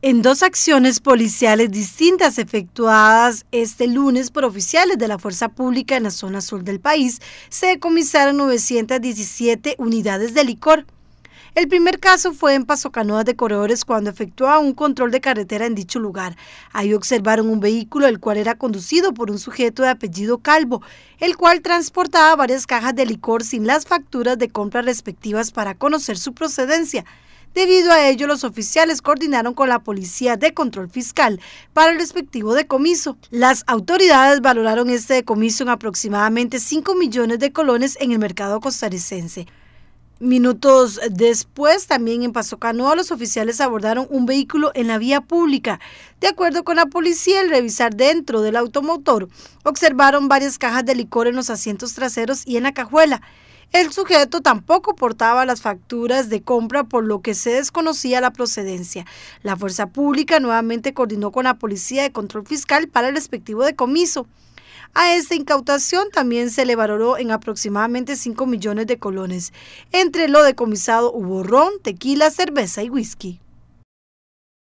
en dos acciones policiales distintas efectuadas este lunes por oficiales de la Fuerza Pública en la zona sur del país, se decomisaron 917 unidades de licor. El primer caso fue en Paso Canoas de Corredores cuando efectuó un control de carretera en dicho lugar. Ahí observaron un vehículo el cual era conducido por un sujeto de apellido Calvo, el cual transportaba varias cajas de licor sin las facturas de compra respectivas para conocer su procedencia. Debido a ello, los oficiales coordinaron con la Policía de Control Fiscal para el respectivo decomiso. Las autoridades valoraron este decomiso en aproximadamente 5 millones de colones en el mercado costarricense. Minutos después, también en Paso Canoa, los oficiales abordaron un vehículo en la vía pública. De acuerdo con la policía, al revisar dentro del automotor, observaron varias cajas de licor en los asientos traseros y en la cajuela. El sujeto tampoco portaba las facturas de compra por lo que se desconocía la procedencia. La fuerza pública nuevamente coordinó con la Policía de Control Fiscal para el respectivo decomiso. A esta incautación también se le valoró en aproximadamente 5 millones de colones. Entre lo decomisado hubo ron, tequila, cerveza y whisky.